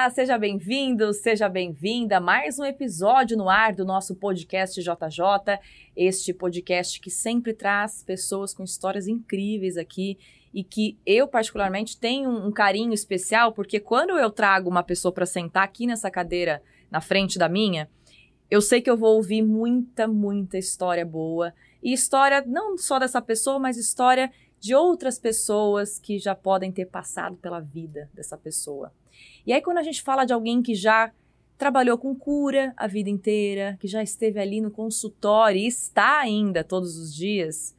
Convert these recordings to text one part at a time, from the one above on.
Olá, seja bem-vindo, seja bem-vinda. Mais um episódio no ar do nosso podcast JJ. Este podcast que sempre traz pessoas com histórias incríveis aqui e que eu, particularmente, tenho um carinho especial, porque quando eu trago uma pessoa para sentar aqui nessa cadeira na frente da minha, eu sei que eu vou ouvir muita, muita história boa. E história não só dessa pessoa, mas história de outras pessoas que já podem ter passado pela vida dessa pessoa. E aí, quando a gente fala de alguém que já trabalhou com cura a vida inteira, que já esteve ali no consultório e está ainda todos os dias,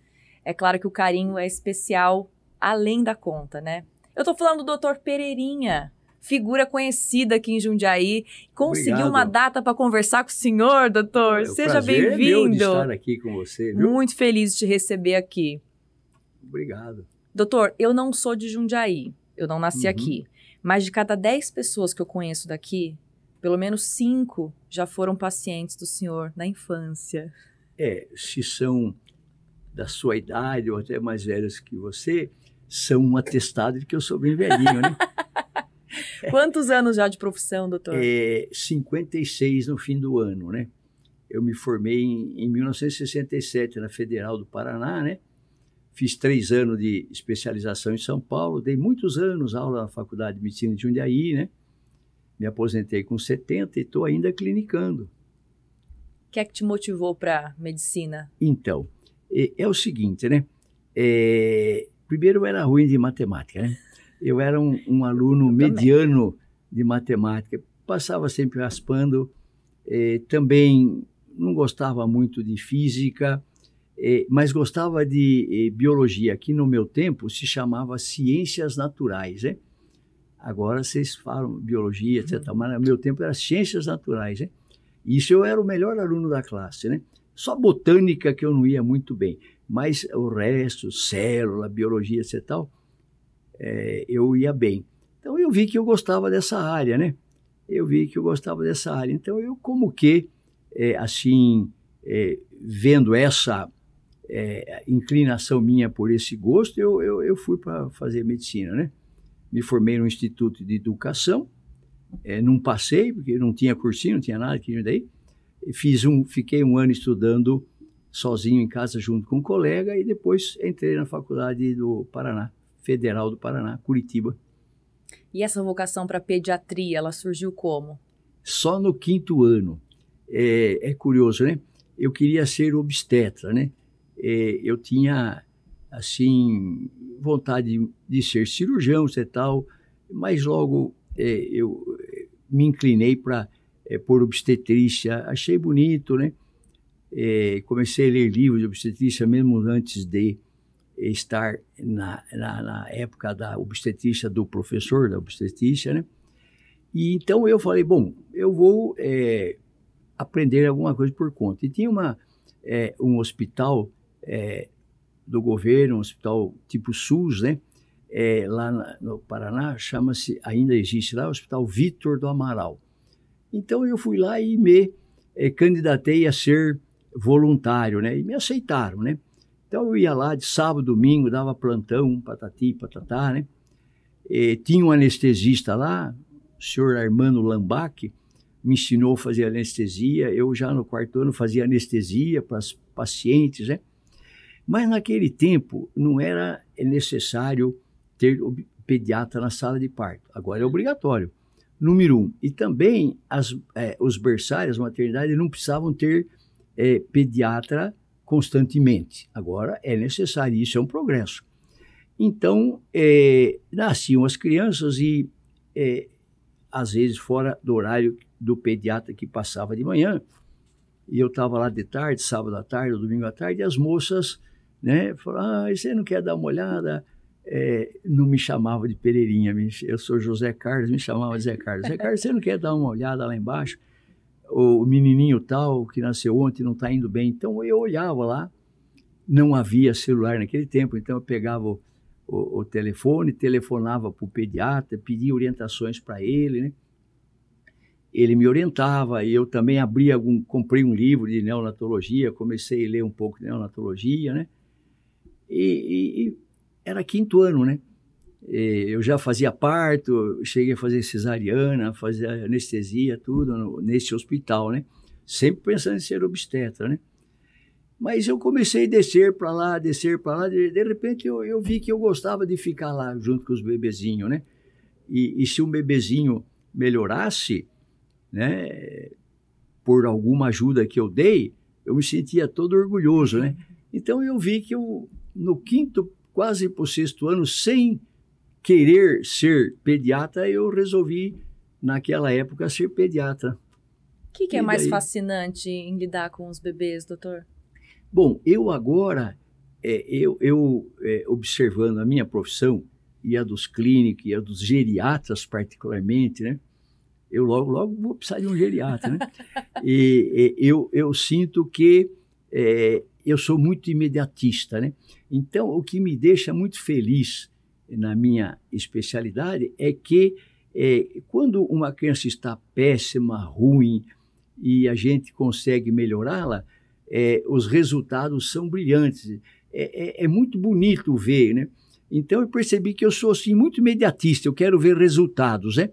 é claro que o carinho é especial além da conta, né? Eu tô falando do Dr. Pereirinha, figura conhecida aqui em Jundiaí. Conseguiu uma data para conversar com o senhor, doutor. É, Seja bem-vindo. É estar aqui com você. Viu? Muito feliz de te receber aqui. Obrigado. Doutor, eu não sou de Jundiaí. Eu não nasci uhum. aqui. Mas de cada 10 pessoas que eu conheço daqui, pelo menos 5 já foram pacientes do senhor na infância. É, se são da sua idade ou até mais velhas que você, são um atestado de que eu sou bem velhinho, né? Quantos anos já de profissão, doutor? É, 56 no fim do ano, né? Eu me formei em, em 1967 na Federal do Paraná, né? Fiz três anos de especialização em São Paulo, dei muitos anos aula na Faculdade de Medicina de Jundiaí, né? Me aposentei com 70 e estou ainda clinicando. O que é que te motivou para medicina? Então, é, é, o seguinte, né? É, primeiro, eu era ruim de matemática, né? Eu era um, um aluno mediano de matemática, passava sempre raspando, é, também não gostava muito de física, é, mas gostava de é, biologia, que no meu tempo se chamava ciências naturais, né? Agora vocês falam biologia, etc. Uhum. Mas no meu tempo era ciências naturais, né? Isso eu era o melhor aluno da classe, né? Só botânica que eu não ia muito bem, mas o resto, célula, biologia, etc. Tal, é, eu ia bem. Então eu vi que eu gostava dessa área, né? Eu vi que eu gostava dessa área. Então eu como que, é, assim, é, vendo essa é, inclinação minha por esse gosto, eu, eu, eu fui para fazer medicina, né? Me formei no Instituto de Educação, é, não passei, porque não tinha cursinho, não tinha nada que daí. Fiz um, fiquei um ano estudando sozinho em casa junto com um colega e depois entrei na faculdade do Paraná, Federal do Paraná, Curitiba. E essa vocação para pediatria, ela surgiu como? Só no quinto ano. É, é curioso, né? Eu queria ser obstetra, né? É, eu tinha assim vontade de ser cirurgião, e tal, mas logo é, eu é, me inclinei para por obstetrícia, achei bonito, né? comecei a ler livros de obstetrícia mesmo antes de estar na, na, na, época da obstetrícia do professor da obstetrícia, né? E então eu falei, bom, eu vou é, aprender alguma coisa por conta. E tinha uma, é, um hospital é, do governo, um hospital tipo SUS, né? É, lá no Paraná, chama-se, ainda existe lá, o Hospital Vitor do Amaral. Então eu fui lá e me é, candidatei a ser voluntário, né? E me aceitaram, né? Então eu ia lá de sábado, domingo, dava plantão, patati, patatá, né? É, tinha um anestesista lá, o senhor Armando Lambac, me ensinou a fazer anestesia. Eu já no quarto ano fazia anestesia para as pacientes, né? Mas naquele tempo não era necessário ter o pediatra na sala de parto. Agora é obrigatório. Número um. E também as, é, os berçários, as maternidades, não precisavam ter é, pediatra constantemente. Agora é necessário, isso é um progresso. Então, é, nasciam as crianças e, é, às vezes, fora do horário do pediatra que passava de manhã, e eu estava lá de tarde, sábado à tarde, domingo à tarde, e as moças né? Falou, ah, você não quer dar uma olhada? É, não me chamava de Pereirinha, eu sou José Carlos, me chamava José Carlos. José Carlos, você não quer dar uma olhada lá embaixo? O menininho tal, que nasceu ontem, não está indo bem. Então eu olhava lá, não havia celular naquele tempo, então eu pegava o, o, o telefone, telefonava para o pediatra, pedia orientações para ele, né? Ele me orientava e eu também abri algum, comprei um livro de neonatologia, comecei a ler um pouco de neonatologia, né? E, e era quinto ano, né? E eu já fazia parto, cheguei a fazer cesariana, fazia anestesia, tudo no, nesse hospital, né? Sempre pensando em ser obstetra, né? Mas eu comecei a descer para lá, descer para lá. De, de repente eu, eu, vi que eu gostava de ficar lá junto com os bebezinhos, né? E, e se um bebezinho melhorasse, né? Por alguma ajuda que eu dei, eu me sentia todo orgulhoso, né? Então eu vi que eu no quinto, quase para o sexto ano, sem querer ser pediatra, eu resolvi, naquela época, ser pediatra. O que, que é mais fascinante em lidar com os bebês, doutor? Bom, eu agora, é, eu, eu é, observando a minha profissão e a dos clínicos e a dos geriatras particularmente, né? Eu logo, logo vou precisar de um geriatra, né? e, e eu, eu sinto que é, eu sou muito imediatista, né? Então, o que me deixa muito feliz na minha especialidade é que é, quando uma criança está péssima, ruim, e a gente consegue melhorá-la, é, os resultados são brilhantes. É, é, é muito bonito ver, né? Então, eu percebi que eu sou, assim, muito imediatista, eu quero ver resultados, né?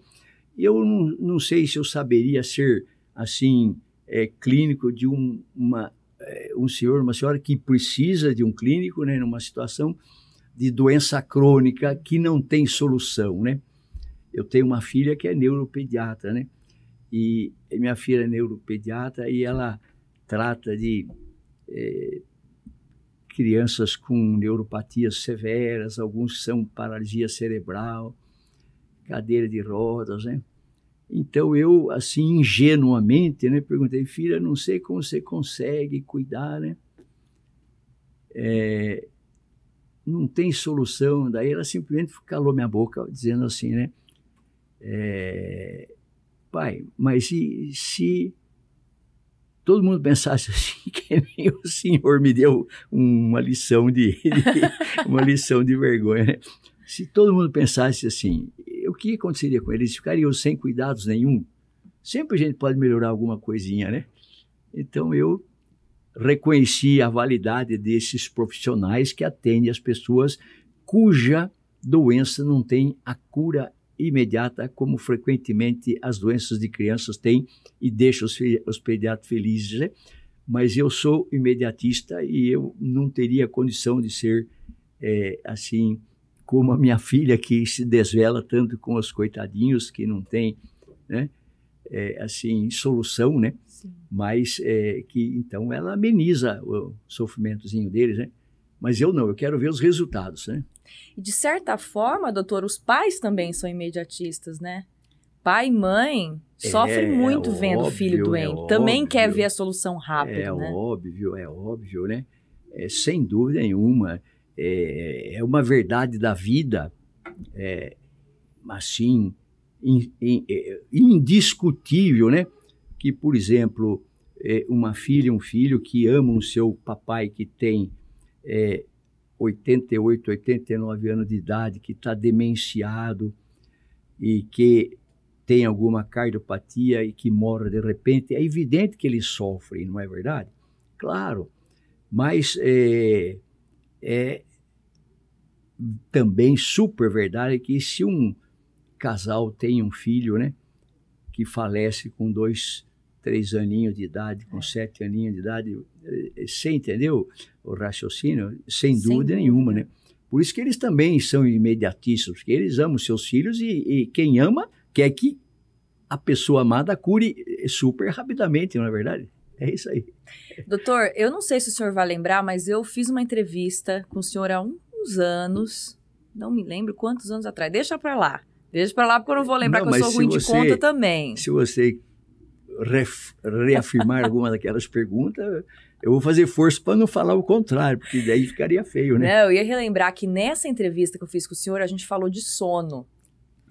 Eu não, não sei se eu saberia ser, assim, é, clínico de um, uma um senhor, uma senhora que precisa de um clínico, né, numa situação de doença crônica que não tem solução, né? Eu tenho uma filha que é neuropediatra, né? E minha filha é neuropediatra e ela trata de é, crianças com neuropatias severas, alguns são paralisia cerebral, cadeira de rodas, né? Então eu, assim, ingenuamente, né, perguntei, filha, não sei como você consegue cuidar, né? É, não tem solução. Daí ela simplesmente calou minha boca, dizendo assim, né? É, pai, mas se se todo mundo pensasse assim, que nem é o senhor me deu uma lição de, de uma lição de vergonha, né? Se todo mundo pensasse assim, que aconteceria com eles? ficariam sem cuidados nenhum? Sempre a gente pode melhorar alguma coisinha, né? Então eu reconheci a validade desses profissionais que atendem as pessoas cuja doença não tem a cura imediata, como frequentemente as doenças de crianças têm e deixam os, os pediatras felizes, né? Mas eu sou imediatista e eu não teria condição de ser é, assim como a minha filha que se desvela tanto com os coitadinhos que não tem, né? É, assim, solução, né? Sim. Mas é, que então ela ameniza o sofrimentozinho deles, né? Mas eu não, eu quero ver os resultados, né? E de certa forma, doutor, os pais também são imediatistas, né? Pai e mãe sofrem é, é muito vendo o filho é doente. também óbvio, quer ver a solução rápida, é né? É óbvio, é óbvio, né? É, sem dúvida nenhuma é, é uma verdade da vida, é, assim, in, in, é, indiscutível, né? Que, por exemplo, é, uma filha, um filho que ama o seu papai que tem é, 88, 89 anos de idade, que está demenciado e que tem alguma cardiopatia e que mora de repente, é evidente que ele sofre, não é verdade? Claro, mas é, é, também super verdade que se um casal tem um filho, né, que falece com dois, três aninhos de idade, com é. sete aninhos de idade, eh, você entendeu o raciocínio? Sem, Sem dúvida, dúvida nenhuma, né? Por isso que eles também são imediatistas, que eles amam seus filhos e, e, quem ama quer que a pessoa amada cure eh, super rapidamente, não é verdade? É isso aí. Doutor, eu não sei se o senhor vai lembrar, mas eu fiz uma entrevista com o senhor há um uns anos, não me lembro quantos anos atrás, deixa para lá. Deixa para lá porque eu não vou lembrar não, que eu sou ruim você, de conta também. Se você ref, reafirmar alguma daquelas perguntas, eu vou fazer força para não falar o contrário, porque daí ficaria feio, né? Não, eu ia relembrar que nessa entrevista que eu fiz com o senhor, a gente falou de sono.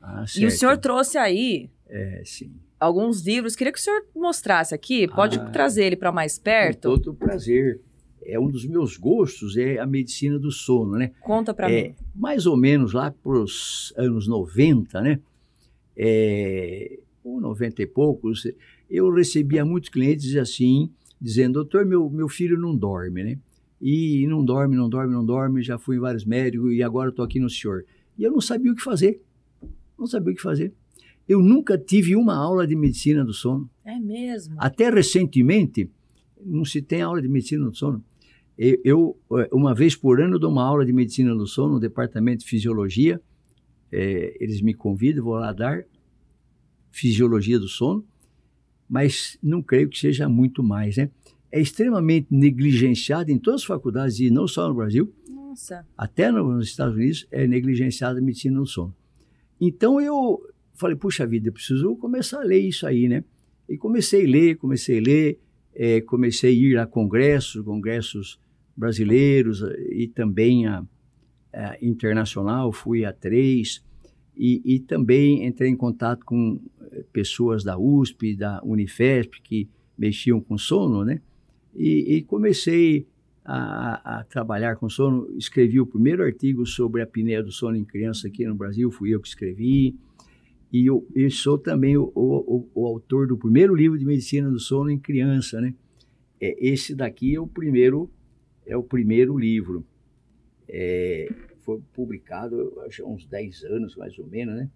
Ah, E o senhor trouxe aí. É, sim. Alguns livros, queria que o senhor mostrasse aqui, pode ah, trazer ele para mais perto. Com todo prazer é um dos meus gostos é a medicina do sono, né? Conta para é, mim. Mais ou menos lá para os anos 90, né? É, ou 90 e poucos, eu recebia muitos clientes assim, dizendo, doutor, meu, meu filho não dorme, né? E não dorme, não dorme, não dorme, já fui em vários médicos e agora estou aqui no senhor. E eu não sabia o que fazer, não sabia o que fazer. Eu nunca tive uma aula de medicina do sono. É mesmo? Até recentemente, não se tem aula de medicina do sono. Eu, eh, uma vez por ano, dou uma aula de medicina do sono no departamento de fisiologia. É, eles me convidam, vou lá dar fisiologia do sono, mas não creio que seja muito mais, né? É extremamente negligenciado em todas as faculdades, e não só no Brasil, Nossa. até nos Estados Unidos, é negligenciada a medicina do sono. Então eu falei, puxa vida, eu preciso começar a ler isso aí, né? E comecei a ler, comecei a ler, é, comecei a ir a congressos, congressos brasileiros eh, e também a, a internacional, fui a três, e, e, também entrei em contato com eh, pessoas da USP, da Unifesp, que mexiam com sono, né? E, e comecei a, a, trabalhar com sono, escrevi o primeiro artigo sobre a apneia do sono em criança aqui no Brasil, fui eu que escrevi, e eu, eu sou também o, o, o, autor do primeiro livro de medicina do sono em criança, né? É, esse daqui é o primeiro é o primeiro livro. É, foi publicado, acho há uns 10 anos mais ou menos, né?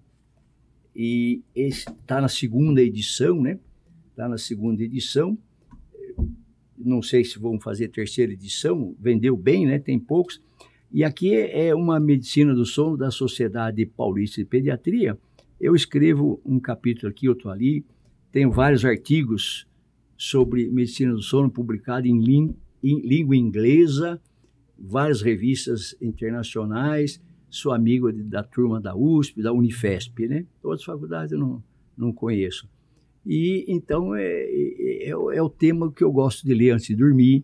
E está na segunda edição, né? Está na segunda edição. Não sei se vão fazer terceira edição, vendeu bem, né? Tem poucos. E aqui é uma medicina do sono da Sociedade Paulista de Pediatria. Eu escrevo um capítulo aqui, outro ali. Tenho vários artigos sobre medicina do sono publicado em, em língua inglesa, várias revistas internacionais, sou amigo de, da turma da USP, da Unifesp, né? Outras faculdades eu não, não conheço. E então é, é, é, é, o tema que eu gosto de ler antes de dormir,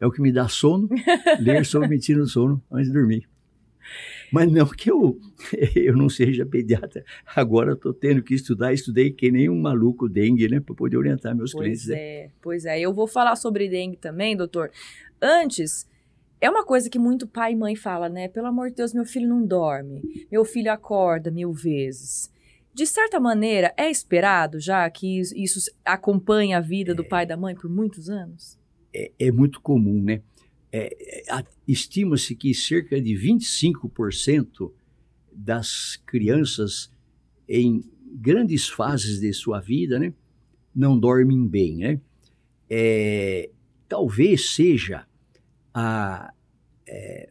é o que me dá sono, ler sobre mentira no sono antes de dormir. Mas não que eu, eu não seja pediatra. Agora estou tendo que estudar, estudei que nem um maluco dengue, né? Para poder orientar meus pois clientes. Pois né? é, pois é. Eu vou falar sobre dengue também, doutor. Antes, é uma coisa que muito pai e mãe fala, né? Pelo amor de Deus, meu filho não dorme, meu filho acorda mil vezes. De certa maneira, é esperado já que isso acompanha a vida do é. pai e da mãe por muitos anos? É, é muito comum, né? É, é Estima-se que cerca de 25% das crianças em grandes fases de sua vida né, não dormem bem. Né? É, talvez seja a, é,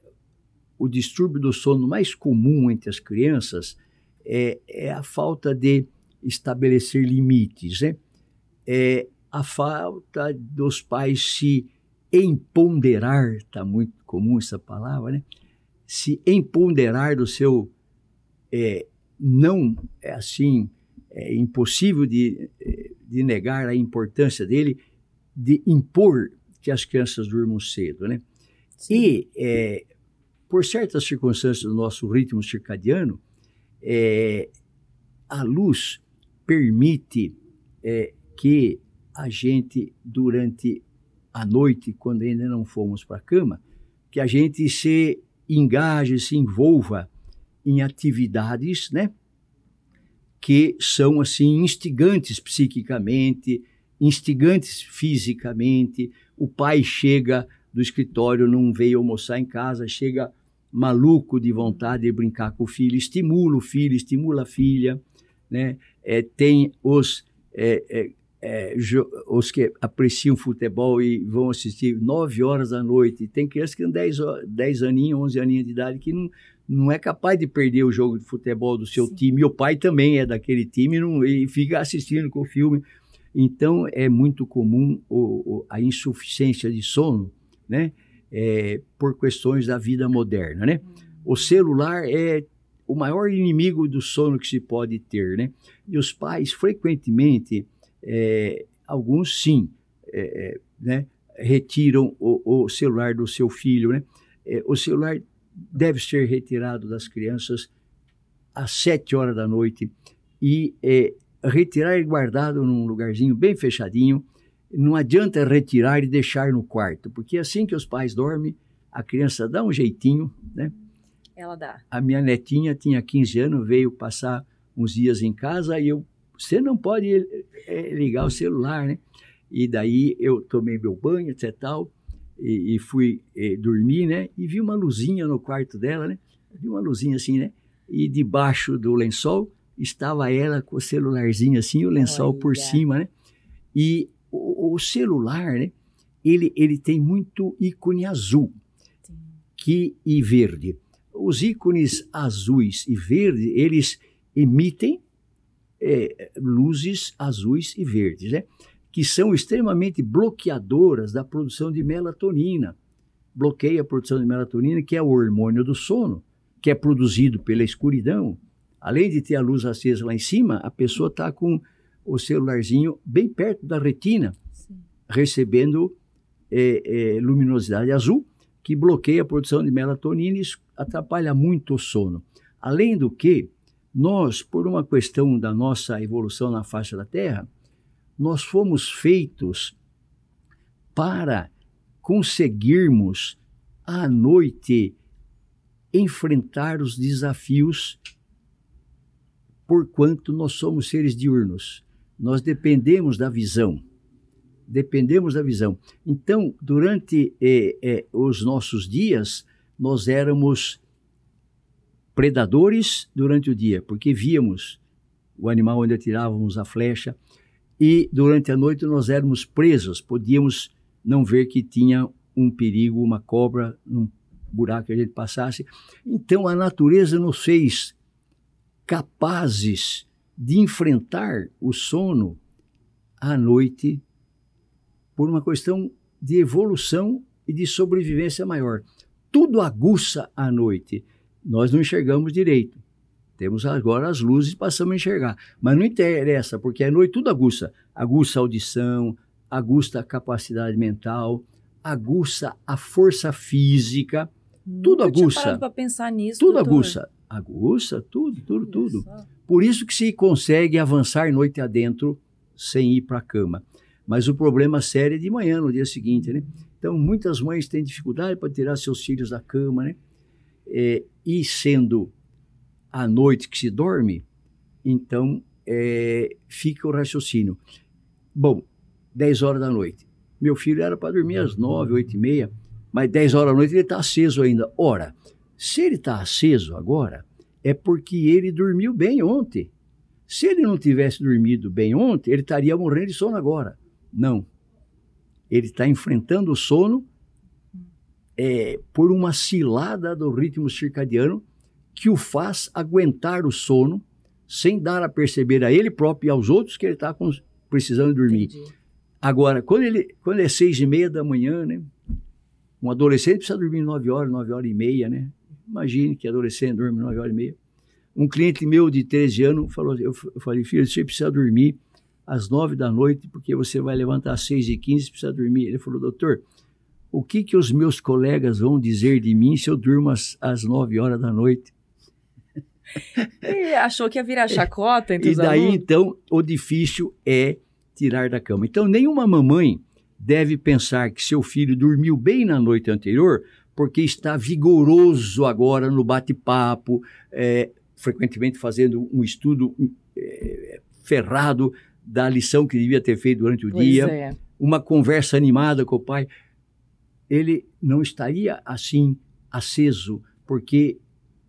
o distúrbio do sono mais comum entre as crianças é, é a falta de estabelecer limites, né? é a falta dos pais se emponderar, está muito comum essa palavra, né? se emponderar do seu é, não é assim é impossível de, de negar a importância dele de impor que as crianças durmam cedo, né? E é, por certas circunstâncias do nosso ritmo circadiano, é, a luz permite é, que a gente durante à noite, quando ainda não fomos para a cama, que a gente se engaje, se envolva em atividades, né? Que são assim instigantes psiquicamente, instigantes fisicamente. O pai chega do escritório, não veio almoçar em casa, chega maluco de vontade de brincar com o filho, estimula o filho, estimula a filha, né? É, tem os é, é, é, os que apreciam futebol e vão assistir 9 horas da noite. Tem crianças que têm 10, 10 aninhos, 11 aninhos de idade que não, não é capaz de perder o jogo de futebol do seu Sim. time. E o pai também é daquele time não, e fica assistindo com o filme. Então, é muito comum o, o, a insuficiência de sono, né? É, por questões da vida moderna, né? O celular é o maior inimigo do sono que se pode ter, né? E os pais, frequentemente, é, alguns sim, é, é, né, retiram o, o, celular do seu filho. Né? É, o celular deve ser retirado das crianças às sete horas da noite e é, retirar e guardado num lugarzinho bem fechadinho. Não adianta retirar e deixar no quarto, porque assim que os pais dormem, a criança dá um jeitinho, né? Ela dá. A minha netinha tinha 15 anos, veio passar uns dias em casa e eu você não pode eh, eh, ligar o celular, né? E daí eu tomei meu banho, etc. Tal, e, e fui e, eh, dormir, né? E vi uma luzinha no quarto dela, né? Vi uma luzinha assim, né? E debaixo do lençol estava ela com o celularzinho assim, o lençol Olha. por cima, né? E o, o, celular, né? Ele, ele tem muito ícone azul que, e verde. Os ícones azuis e verde, eles emitem é, luzes azuis e verdes, né? que são extremamente bloqueadoras da produção de melatonina. Bloqueia a produção de melatonina, que é o hormônio do sono, que é produzido pela escuridão. Além de ter a luz acesa lá em cima, a pessoa está com o celularzinho bem perto da retina, Sim. recebendo é, é, luminosidade azul, que bloqueia a produção de melatonina e atrapalha muito o sono. Além do que, nós, por uma questão da nossa evolução na faixa da Terra, nós fomos feitos para conseguirmos à noite enfrentar os desafios porquanto nós somos seres diurnos. Nós dependemos da visão. Dependemos da visão. Então, durante eh, eh, os nossos dias, nós éramos predadores durante o dia, porque víamos o animal onde atirávamos a flecha, e durante a noite nós éramos presos, podíamos não ver que tinha um perigo, uma cobra num buraco que a gente passasse. Então a natureza nos fez capazes de enfrentar o sono à noite por uma questão de evolução e de sobrevivência maior. Tudo aguça à noite nós não enxergamos direito. Temos agora as luzes e passamos a enxergar. Mas não interessa, porque a noite tudo aguça. Aguça a audição, aguça a capacidade mental, aguça a força física, Nunca tudo aguça. para pensar nisso. Tudo doutor. aguça. Aguça tudo, tudo, tudo. Por isso que se consegue avançar noite adentro sem ir para a cama. Mas o problema sério é de manhã, no dia seguinte, né? Uhum. Então, muitas mães têm dificuldade para tirar seus filhos da cama, né? É, e sendo a noite que se dorme, então é, fica o raciocínio. Bom, 10 horas da noite. Meu filho era para dormir às 9, 8 e meia, mas 10 horas da noite ele está aceso ainda. Ora, se ele está aceso agora, é porque ele dormiu bem ontem. Se ele não tivesse dormido bem ontem, ele estaria morrendo de sono agora. Não. Ele está enfrentando o sono é, por uma cilada do ritmo circadiano que o faz aguentar o sono sem dar a perceber a ele próprio e aos outros que ele está precisando dormir. Entendi. Agora, quando, ele, quando é seis e meia da manhã, né? Um adolescente precisa dormir nove horas, nove horas e meia, né? Imagine que adolescente dorme nove horas e meia. Um cliente meu de 13 anos falou, eu, eu falei, filho, você precisa dormir às nove da noite, porque você vai levantar às seis e quinze, precisa dormir. Ele falou, doutor, o que, que os meus colegas vão dizer de mim se eu durmo às, às 9 horas da noite? E achou que ia virar chacota entre e os E daí, alunos? então, o difícil é tirar da cama. Então, nenhuma mamãe deve pensar que seu filho dormiu bem na noite anterior porque está vigoroso agora no bate-papo, é, frequentemente fazendo um estudo é, ferrado da lição que devia ter feito durante o pois dia. É. Uma conversa animada com o pai ele não estaria assim aceso, porque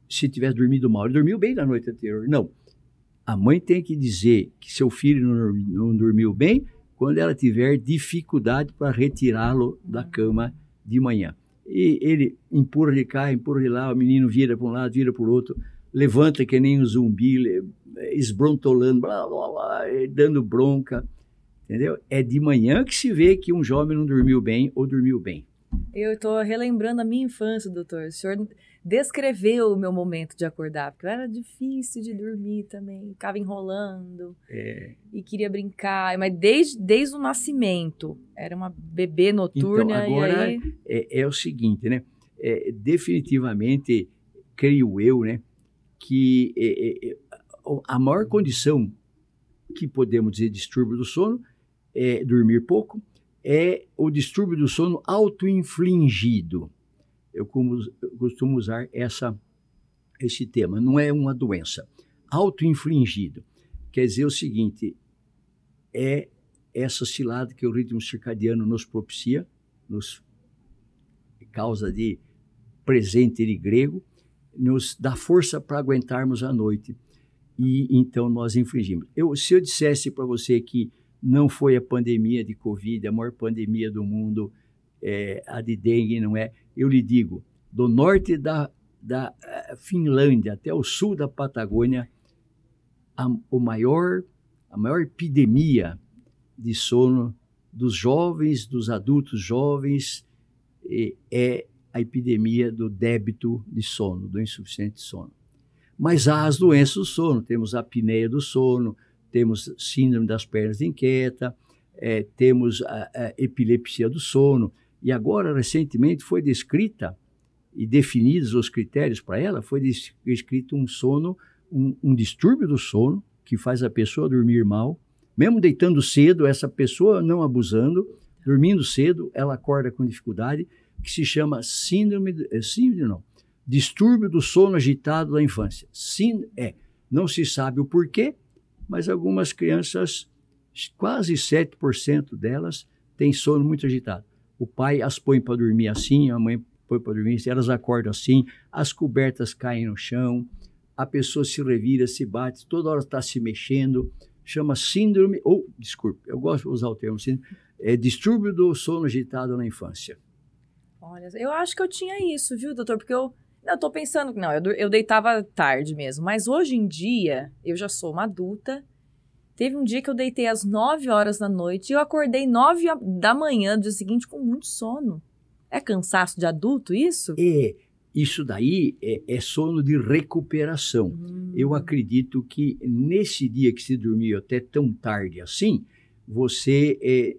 se tivesse dormido mal, ele dormiu bem na noite anterior. Não. A mãe tem que dizer que seu filho não, não dormiu bem quando ela tiver dificuldade para retirá-lo da uhum. cama de manhã. E ele empurra de cá, empurra de lá, o menino vira para um lado, vira para o outro, levanta que nem um zumbi, esbrontolando, blá, blá, blá, dando bronca. Entendeu? É de manhã que se vê que um jovem não dormiu bem ou dormiu bem. Eu estou relembrando a minha infância, doutor. O senhor descreveu o meu momento de acordar, porque eu era difícil de dormir também, ficava enrolando é. e queria brincar. Mas desde, desde o nascimento, era uma bebê noturna. Então, agora aí... é, é, o seguinte, né? É, definitivamente, creio eu, né, que é, é, é, a maior condição que podemos dizer distúrbio do sono é dormir pouco, é o distúrbio do sono autoinfligido. Eu, eu costumo usar essa, esse tema, não é uma doença. Autoinfligido quer dizer o seguinte: é essa cilada que é o ritmo circadiano nos propicia, nos causa de presente de grego, nos dá força para aguentarmos a noite. E então nós infringimos. Eu, se eu dissesse para você que não foi a pandemia de Covid, a maior pandemia do mundo, é, a de dengue, não é? Eu lhe digo, do norte da, da eh, Finlândia até o sul da Patagônia, a, o maior, a maior epidemia de sono dos jovens, dos adultos jovens, é, é a epidemia do débito de sono, do insuficiente sono. Mas há as doenças do sono, temos a apneia do sono, temos síndrome das pernas inquieta, é, temos a, a epilepsia do sono, e agora, recentemente, foi descrita e definidos os critérios para ela, foi descrito um sono, um, um distúrbio do sono, que faz a pessoa dormir mal, mesmo deitando cedo, essa pessoa não abusando, dormindo cedo, ela acorda com dificuldade, que se chama síndrome, eh, síndrome não, distúrbio do sono agitado da infância. Sim, é, não se sabe o porquê, mas algumas crianças, quase 7% delas, têm sono muito agitado. O pai as põe para dormir assim, a mãe põe para dormir assim, elas acordam assim, as cobertas caem no chão, a pessoa se revira, se bate, toda hora está se mexendo, chama síndrome, ou, desculpe, eu gosto de usar o termo síndrome, é distúrbio do sono agitado na infância. Olha, eu acho que eu tinha isso, viu, doutor? Porque eu eu tô pensando que não, eu, eu deitava tarde mesmo. Mas hoje em dia, eu já sou uma adulta. Teve um dia que eu deitei às 9 horas da noite e eu acordei 9 da manhã do dia seguinte com muito sono. É cansaço de adulto isso? É, isso daí é, é sono de recuperação. Hum. Eu acredito que nesse dia que se dormiu até tão tarde assim, você é,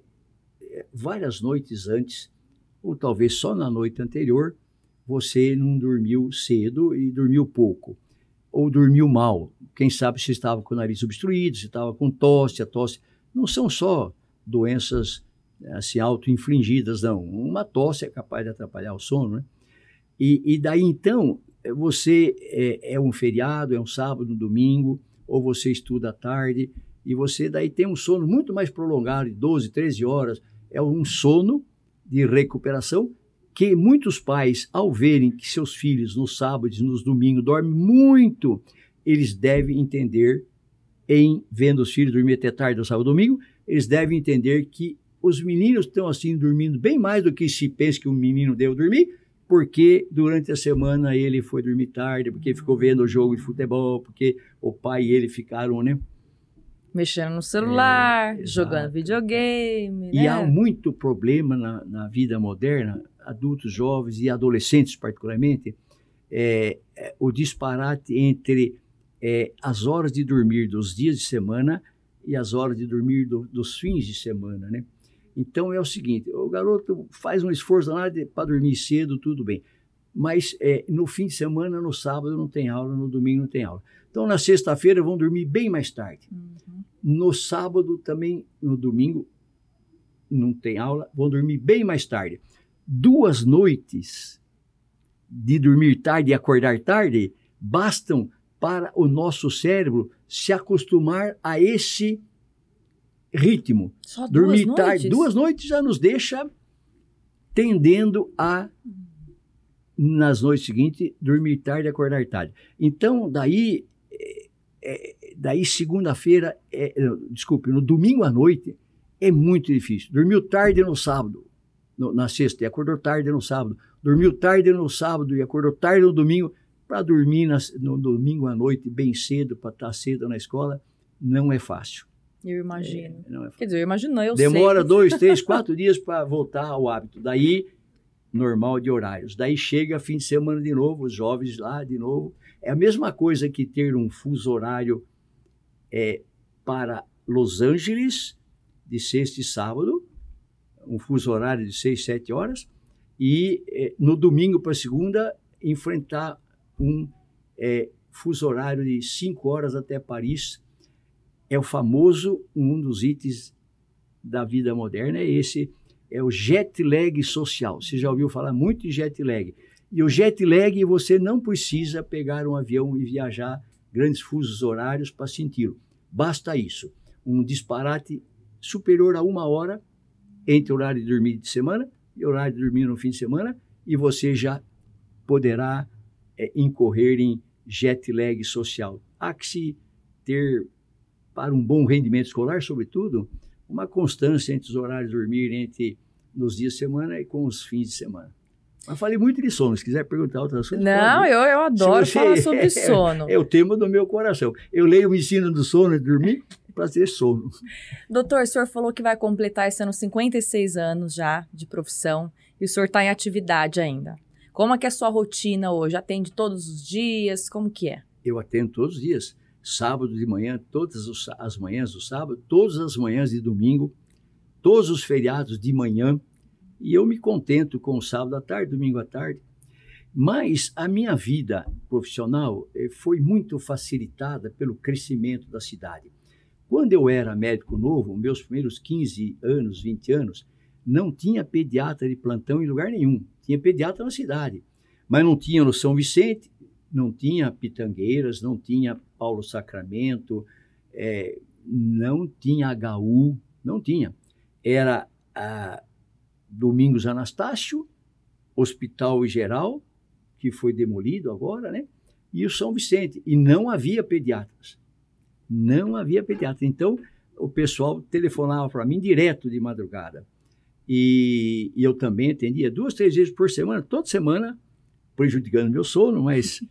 é várias noites antes, ou talvez só na noite anterior, você não dormiu cedo e dormiu pouco, ou dormiu mal. Quem sabe se estava com o nariz obstruído, se estava com tosse, a tosse. Não são só doenças assim, auto-infligidas, não. Uma tosse é capaz de atrapalhar o sono, né? E, e daí então, você é, é, um feriado, é um sábado, um domingo, ou você estuda à tarde, e você daí tem um sono muito mais prolongado, de 12, 13 horas. É um sono de recuperação que muitos pais, ao verem que seus filhos nos sábados e nos domingos dormem muito, eles devem entender, em vendo os filhos dormir até tarde no sábado e domingo, eles devem entender que os meninos estão assim dormindo bem mais do que se pensa que um menino deve dormir, porque durante a semana ele foi dormir tarde, porque ficou vendo o jogo de futebol, porque o pai e ele ficaram, né? Mexendo no é, celular, é, jogando videogame. E né? há muito problema na, na, vida moderna, adultos, jovens e adolescentes, particularmente, é, é, o disparate entre é, as horas de dormir dos dias de semana e as horas de dormir do, dos fins de semana, né? Então é o seguinte: o garoto faz um esforço para dormir cedo, tudo bem. Mas é, no fim de semana, no sábado não tem aula, no domingo não tem aula. Então na sexta-feira vão dormir bem mais tarde. Hum. No sábado também, no domingo, não tem aula, vão dormir bem mais tarde. Duas noites de dormir tarde e acordar tarde bastam para o nosso cérebro se acostumar a esse ritmo. Só dormir duas tarde, noites? duas noites já nos deixa tendendo a nas noites seguintes dormir tarde e acordar tarde. Então daí é, é, Daí, segunda-feira, é, é, desculpe, no domingo à noite, é muito difícil. Dormiu tarde no sábado, no, na sexta, e acordou tarde no sábado. Dormiu tarde no sábado e acordou tarde no domingo. Para dormir na, no domingo à noite, bem cedo, para estar tá cedo na escola, não é fácil. Eu imagino. É, é Quer dizer, eu imagino, eu Demora sei. dois, três, quatro dias para voltar ao hábito. Daí, normal de horários. Daí chega fim de semana de novo, os jovens lá de novo. É a mesma coisa que ter um fuso horário é, para Los Angeles, de sexta e sábado, um fuso horário de seis, sete horas, e é, no domingo para segunda, enfrentar um é, fuso horário de cinco horas até Paris. É o famoso, um dos itens da vida moderna, é esse, é o jet lag social. Você já ouviu falar muito de jet lag. E o jet lag você não precisa pegar um avião e viajar grandes fusos horários para senti-lo. Basta isso. Um disparate superior a uma hora entre o horário de dormir de semana e o horário de dormir no fim de semana, e você já poderá é, incorrer em jet lag social. Há que se ter, para um bom rendimento escolar, sobretudo, uma constância entre os horários de dormir, entre nos dias de semana e com os fins de semana. Eu falei muito de sono, se quiser perguntar outras coisas. Não, eu, eu adoro você... falar sobre sono. é o tema do meu coração. Eu leio o ensino do sono e dormir para sono. Doutor, o senhor falou que vai completar esse ano 56 anos já de profissão e o senhor está em atividade ainda. Como é que é a sua rotina hoje? Atende todos os dias? Como que é? Eu atendo todos os dias. Sábado de manhã, todas as manhãs do sábado, todas as manhãs de domingo, todos os feriados de manhã, e eu me contento com o sábado à tarde, domingo à tarde. Mas a minha vida profissional eh, foi muito facilitada pelo crescimento da cidade. Quando eu era médico novo, meus primeiros 15 anos, 20 anos, não tinha pediatra de plantão em lugar nenhum. Tinha pediatra na cidade, mas não tinha no São Vicente, não tinha Pitangueiras, não tinha Paulo Sacramento, é, não tinha HU, não tinha. Era a Domingos Anastácio, Hospital Geral, que foi demolido agora, né? E o São Vicente. E não havia pediatras. Não havia pediatra. Então, o pessoal telefonava para mim direto de madrugada. E, e, eu também atendia duas, três vezes por semana, toda semana, prejudicando meu sono, mas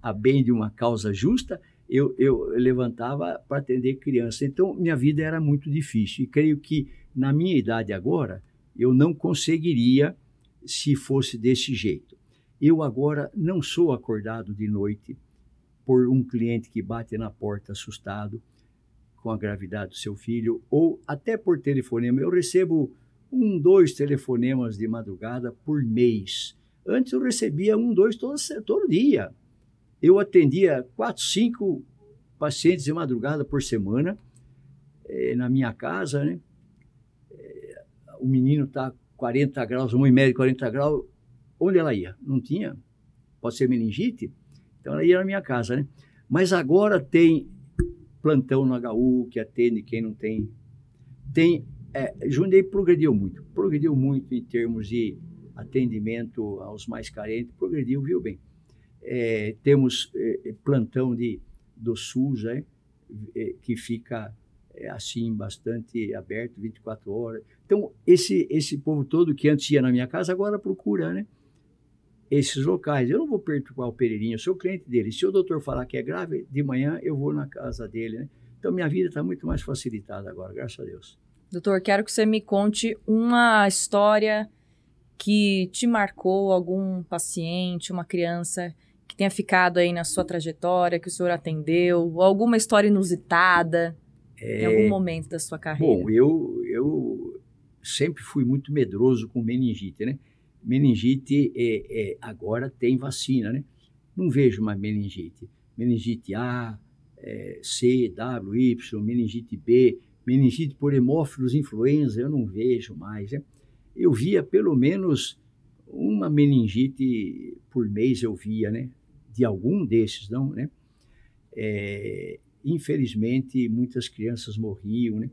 a bem de uma causa justa, eu, eu levantava para atender criança. Então, minha vida era muito difícil. E creio que, na minha idade agora, eu não conseguiria se fosse desse jeito. Eu agora não sou acordado de noite por um cliente que bate na porta assustado com a gravidade do seu filho, ou até por telefonema. Eu recebo um, dois telefonemas de madrugada por mês. Antes eu recebia um, dois todo, todo dia. Eu atendia quatro, cinco pacientes de madrugada por semana eh, na minha casa, né? o menino está 40 graus, uma média 40 graus, onde ela ia? Não tinha. Pode ser meningite? Então ela ia na minha casa, né? Mas agora tem plantão no HU, que atende quem não tem. Tem. É, Jundiaí progrediu muito. Progrediu muito em termos de atendimento aos mais carentes. Progrediu, viu bem? É, temos é, plantão de, do SUS, né? É, que fica é, assim, bastante aberto, 24 horas. Então, esse, esse povo todo que antes ia na minha casa, agora procura, né? Esses locais. Eu não vou perturbar o Pereirinho, eu sou cliente dele. Se o doutor falar que é grave, de manhã eu vou na casa dele, né? Então, minha vida está muito mais facilitada agora, graças a Deus. Doutor, quero que você me conte uma história que te marcou, algum paciente, uma criança que tenha ficado aí na sua trajetória, que o senhor atendeu, alguma história inusitada? É, em algum é, momento da sua carreira? Bom, eu, eu sempre fui muito medroso com meningite, né? Meningite é, é, agora tem vacina, né? Não vejo mais meningite. Meningite A, é, C, W, Y, meningite B, meningite por hemófilos influenza, eu não vejo mais, né? Eu via pelo menos uma meningite por mês eu via, né? De algum desses, não, né? É, infelizmente, muitas crianças morriam, né?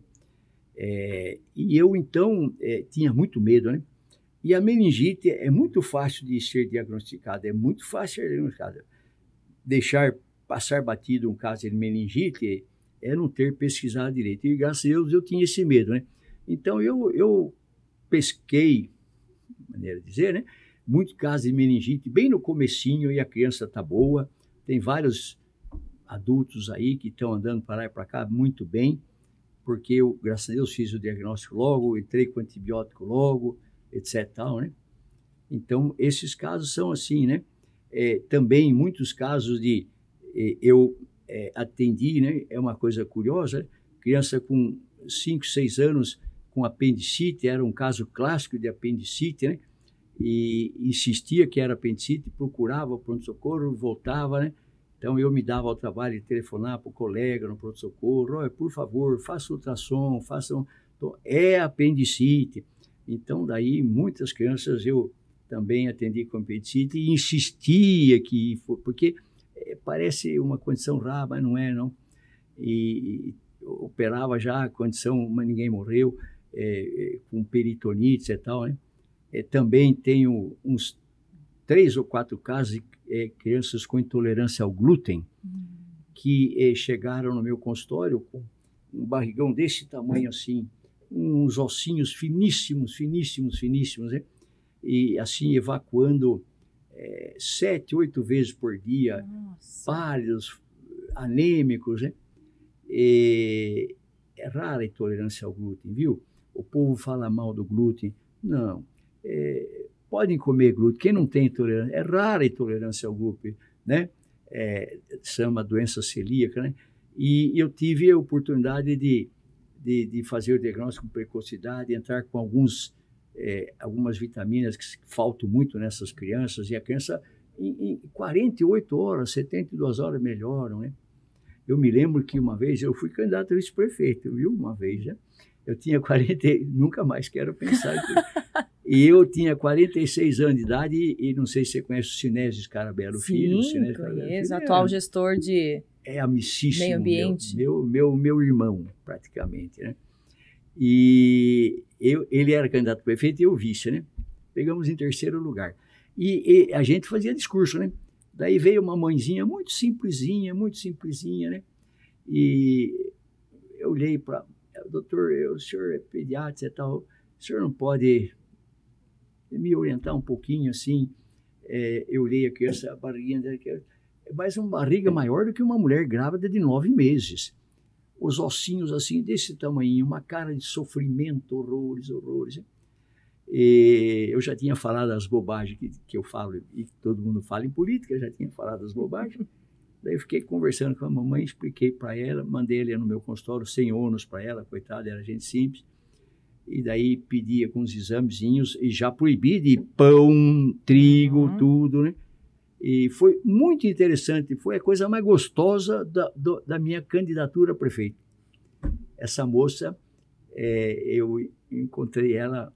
É, e eu, então, é, tinha muito medo, né? E a meningite é muito fácil de ser diagnosticada, é muito fácil de ser diagnosticada. Deixar passar batido um caso de meningite é não ter pesquisado direito. E graças a Deus eu tinha esse medo, né? Então eu, eu pesquei, maneira de dizer, né? Muito caso de meningite bem no comecinho e a criança tá boa. Tem vários adultos aí que estão andando para lá e para cá muito bem, porque eu, graças a Deus, fiz o diagnóstico logo, entrei com antibiótico logo, etc. Tal, né? Então, esses casos são assim, né? É, também muitos casos de é, eu é, atendi, né? É uma coisa curiosa, né? criança com 5, 6 anos com apendicite, era um caso clássico de apendicite, né? E insistia que era apendicite, procurava pronto-socorro, voltava, né? Então eu me dava ao trabalho de telefonar para o colega no pronto-socorro, por favor, faça ultrassom, faça... Um... Então, é apendicite. Então daí muitas crianças eu também atendi com apendicite e insistia que... Porque eh, parece uma condição rara, mas não é, não. E, e operava já a condição, mas ninguém morreu, é, é, com peritonite e tal, né? É, também tenho uns três ou quatro casos de é, crianças com intolerância ao glúten uhum. que é, chegaram no meu consultório com um barrigão desse tamanho assim, uns ossinhos finíssimos, finíssimos, finíssimos, né? e assim evacuando é, sete, oito vezes por dia, pálidos, anêmicos, né? E, é rara a intolerância ao glúten, viu? O povo fala mal do glúten. Não. É, podem comer glúten. Quem não tem intolerância, é rara a intolerância ao glúten, né? É, chama doença celíaca, né? E eu tive a oportunidade de, de, de fazer o diagnóstico com precocidade, entrar com alguns, é, algumas vitaminas que faltam muito nessas crianças, e a criança, em, em 48 horas, 72 horas melhoram, né? Eu me lembro que uma vez eu fui candidato a vice-prefeito, viu? Uma vez, né? Eu tinha 40, nunca mais quero pensar. e eu tinha 46 anos de idade e, não sei se você conhece o Sinésio Carabelo Filho. Sim, conheço, é atual é, gestor de é amicíssimo, meio ambiente. Meu, meu, meu, meu irmão, praticamente, né? E eu, ele era candidato para prefeito e eu vice, né? Pegamos em terceiro lugar. E, e, a gente fazia discurso, né? Daí veio uma mãezinha muito simplesinha, muito simplesinha, né? E eu olhei para doutor, eu, o senhor é pediatra e tal, o senhor não pode me orientar um pouquinho assim? É, eu olhei aqui essa barriguinha dela, é mais uma barriga maior do que uma mulher grávida de nove meses. Os ossinhos assim, desse tamanho, uma cara de sofrimento, horrores, horrores. E eu já tinha falado as bobagens que, que eu falo e que todo mundo fala em política, já tinha falado as bobagens. Daí eu fiquei conversando com a mamãe, expliquei para ela, mandei ela no meu consultório sem ônus para ela, coitada, era gente simples. E daí pedi alguns examezinhos e já proibi de pão, trigo, uhum. tudo, né? E foi muito interessante, foi a coisa mais gostosa da, do, da minha candidatura a prefeito. Essa moça, é, eu encontrei ela,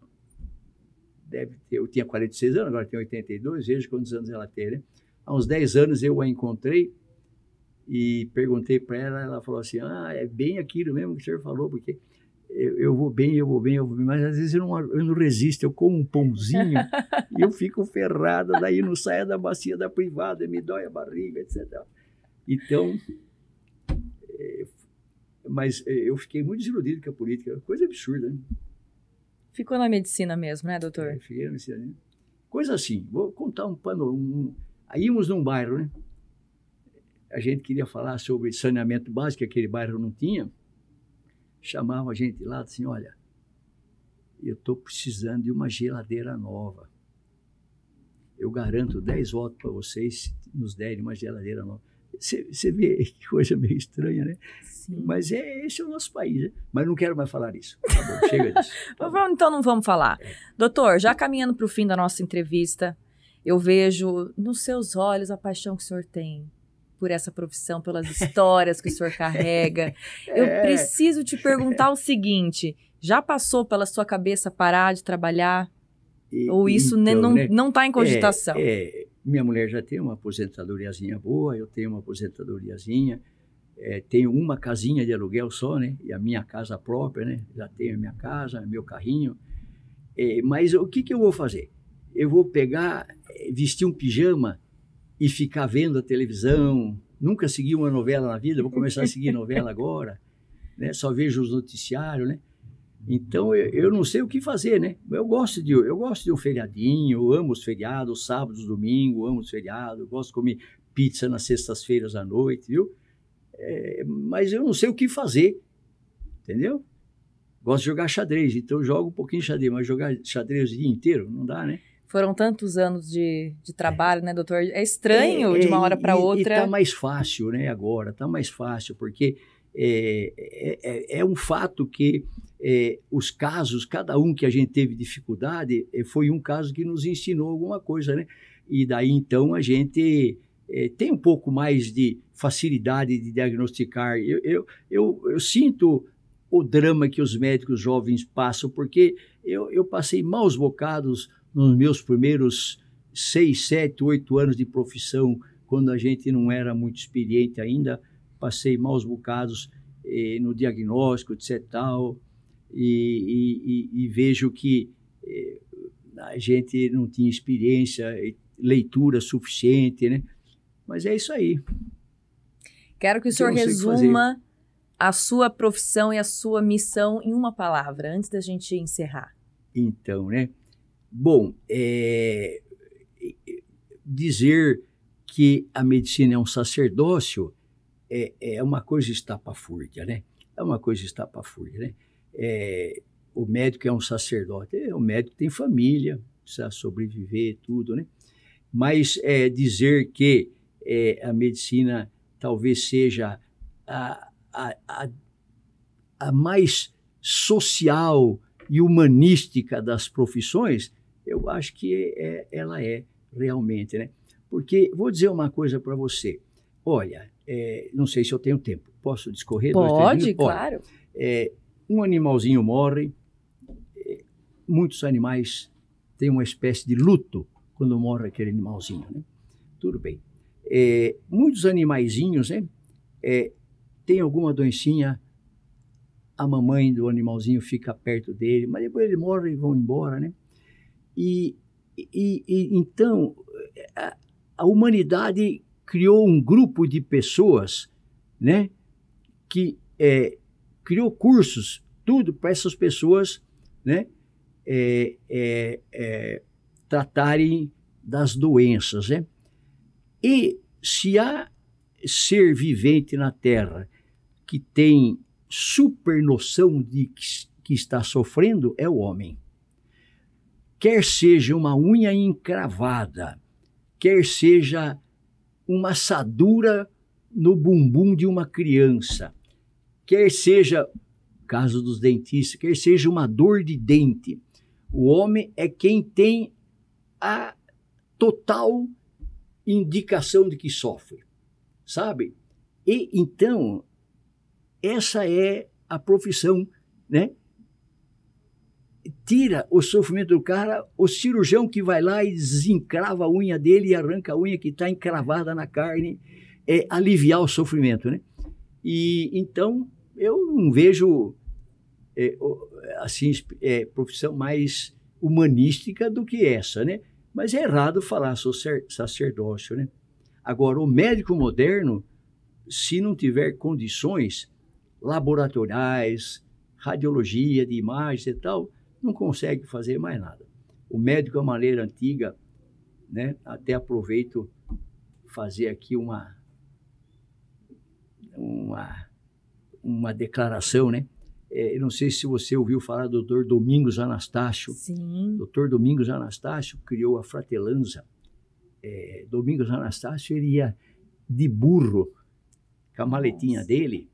deve ter, eu tinha 46 anos, agora tenho 82, vejo quantos anos ela tem, né? Há uns 10 anos eu a encontrei e perguntei para ela, ela falou assim, ah, é bem aquilo mesmo que o senhor falou, porque eu, eu vou bem, eu vou bem, eu vou bem, mas às vezes eu não, eu não resisto, eu como um pãozinho e eu fico ferrada, daí não saio da bacia da privada, me dói a barriga, etc. Então, é, mas eh, eu fiquei muito desiludido com a política, é coisa absurda. Né? Ficou na medicina mesmo, né, doutor? É, fiquei na medicina. Né? Coisa assim, vou contar um pano. Um, aí íamos num bairro, né? a gente queria falar sobre saneamento básico, que aquele bairro não tinha, chamava a gente lá assim, olha, eu estou precisando de uma geladeira nova. Eu garanto 10 votos para vocês se nos derem uma geladeira nova. Você vê que coisa meio estranha, né? Sim. Mas é, esse é o nosso país. Né? Mas não quero mais falar isso. Tá bom, chega disso. Tá bom. Então não vamos falar. É. Doutor, já caminhando para o fim da nossa entrevista, eu vejo nos seus olhos a paixão que o senhor tem por essa profissão, pelas histórias que o senhor carrega. Eu é. preciso te perguntar o seguinte: já passou pela sua cabeça parar de trabalhar? Ou isso né, então, não, né, está em é, cogitação? É, é, minha mulher já tem uma aposentadoriazinha boa, eu tenho uma aposentadoriazinha, é, tenho uma casinha de aluguel só, né? E a minha casa própria, né? Já tenho minha casa, meu carrinho. É, mas o que, que eu vou fazer? Eu vou pegar, vestir um pijama e ficar vendo a televisão. Nunca segui uma novela na vida, vou começar a seguir novela agora. Né? Só vejo os noticiários, né? Então eu, eu, não sei o que fazer, né? Eu gosto de eu gosto de um feriadinho, eu amo os feriados, sábados, domingo, amo os feriados, gosto de comer pizza nas sextas-feiras à noite, viu? É, mas eu não sei o que fazer, entendeu? Gosto de jogar xadrez, então jogo um pouquinho de xadrez, mas jogar xadrez o dia inteiro não dá, né? foram tantos anos de, de é. trabalho, é. né, doutor? É estranho é, de uma é, hora para outra. E está mais fácil, né, agora, está mais fácil, porque é, é, é um fato que os casos, cada um que a gente teve dificuldade, foi um caso que nos ensinou alguma coisa, né? E daí, então, a gente tem um pouco mais de facilidade de diagnosticar. eu, eu, eu, eu sinto o drama que os médicos jovens passam, porque eu, eu passei maus bocados nos meus primeiros seis, sete, oito anos de profissão, quando a gente não era muito experiente ainda, passei maus bocados eh, no diagnóstico, etc. Tal, e, e, e, e vejo que eh, a gente não tinha experiência, leitura suficiente, né? Mas é isso aí. Quero que o senhor resuma a sua profissão e a sua missão em uma palavra, antes da gente encerrar. Então, né? Bom, é, dizer que a medicina é um sacerdócio é, é uma coisa estapafúrdia, né? É uma coisa estapafúrdia, né? É, o médico é um sacerdote, é, o médico tem família, precisa sobreviver, tudo, né? Mas é, dizer que é, a medicina talvez seja a, a, a, a mais social e humanística das profissões eu acho que é, ela é realmente, né? Porque vou dizer uma coisa para você. Olha, é, não sei se eu tenho tempo. Posso discorrer? Pode, claro. Olha, é, um animalzinho morre. É, muitos animais têm uma espécie de luto quando morre aquele animalzinho, né? Tudo bem. É, muitos animaizinhos, né? É, tem alguma doencinha, a mamãe do animalzinho fica perto dele, mas depois ele morre e vão embora, né? E, e, e então a, a, humanidade criou um grupo de pessoas, né, que é, criou cursos, tudo para essas pessoas, né, é, é, é, tratarem das doenças, né? E se há ser vivente na Terra que tem super noção de que, que está sofrendo, é o homem quer seja uma unha encravada, quer seja uma assadura no bumbum de uma criança, quer seja, caso dos dentistas, quer seja uma dor de dente, o homem é quem tem a total indicação de que sofre, sabe? E então essa é a profissão, né? tira o sofrimento do cara, o cirurgião que vai lá e desencrava a unha dele e arranca a unha que está encravada na carne, é aliviar o sofrimento, né? E então eu não vejo é, assim é, profissão mais humanística do que essa, né? Mas é errado falar sacerdócio, né? Agora o médico moderno, se não tiver condições laboratoriais, radiologia de imagens e tal, não consegue fazer mais nada. O médico, à é maneira antiga, né, até aproveito fazer aqui uma, uma, uma declaração, né? É, eu não sei se você ouviu falar do Dr. Domingos Anastácio. Sim. Dr. Domingos Anastácio criou a Fratelanza. É, Domingos Anastácio ele ia de burro com a maletinha Nossa. dele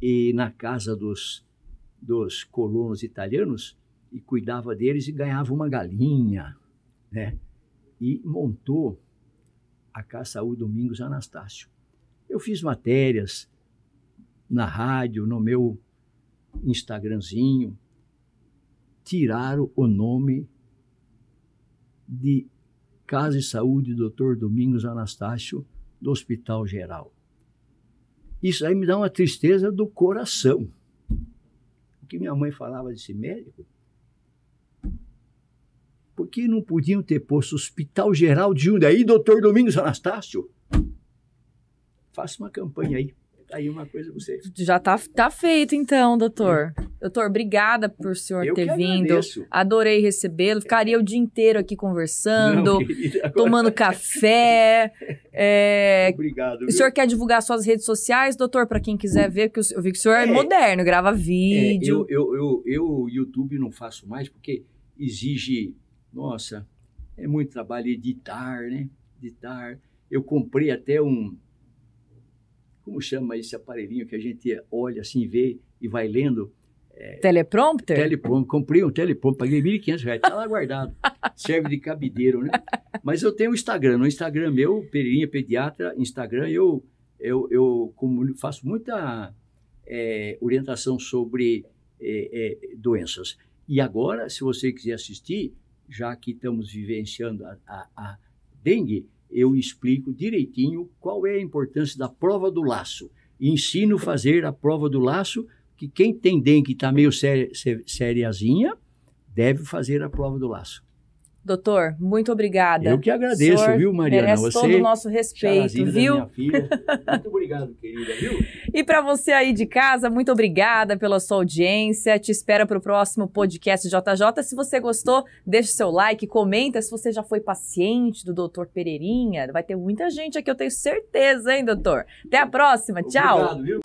e na casa dos, dos colonos italianos e cuidava deles e ganhava uma galinha, né? E montou a Casa Saúde Domingos Anastácio. Eu fiz matérias na rádio, no meu Instagramzinho, tiraram o nome de Casa e Saúde Dr. Domingos Anastácio do Hospital Geral. Isso aí me dá uma tristeza do coração. O que minha mãe falava desse médico, por que não podiam ter posto Hospital Geral de Jundiaí, doutor Domingos Anastácio? Faça uma campanha aí. Tá aí uma coisa com você. Já tá, tá feito, então, doutor. É. Doutor, obrigada por o senhor Eu ter vindo. Agradeço. Adorei recebê-lo. Ficaria o dia inteiro aqui conversando, não, querida, agora... tomando café. é... Obrigado. Viu? O senhor quer divulgar suas redes sociais, doutor, para quem quiser ver? Que eu vi que o senhor é, é moderno, grava é, vídeo. eu, eu, eu, eu, YouTube não faço mais porque exige nossa, é muito trabalho editar, né? Editar. Eu comprei até um. Como chama esse aparelhinho que a gente olha assim, vê e vai lendo? É, teleprompter? Teleprompter. Comprei um teleprompter, paguei R$ 1.500, está lá guardado. Serve de cabideiro, né? Mas eu tenho o um Instagram. No Instagram meu, Pereirinha Pediatra, Instagram, eu, eu, eu faço muita é, orientação sobre é, é, doenças. E agora, se você quiser assistir, já que estamos vivenciando a, a, a dengue, eu explico direitinho qual é a importância da prova do laço. Ensino fazer a prova do laço, que quem tem dengue e está meio séria, sériazinha, deve fazer a prova do laço. Doutor, muito obrigada. Eu que agradeço, viu, Mariana? Merece você, todo o nosso respeito, viu? Muito obrigado, querida, viu? E para você aí de casa, muito obrigada pela sua audiência. Te espero para o próximo podcast JJ. Se você gostou, deixa o seu like, comenta se você já foi paciente do doutor Pereirinha. Vai ter muita gente aqui, eu tenho certeza, hein, doutor? Até a próxima, tchau! Obrigado, viu?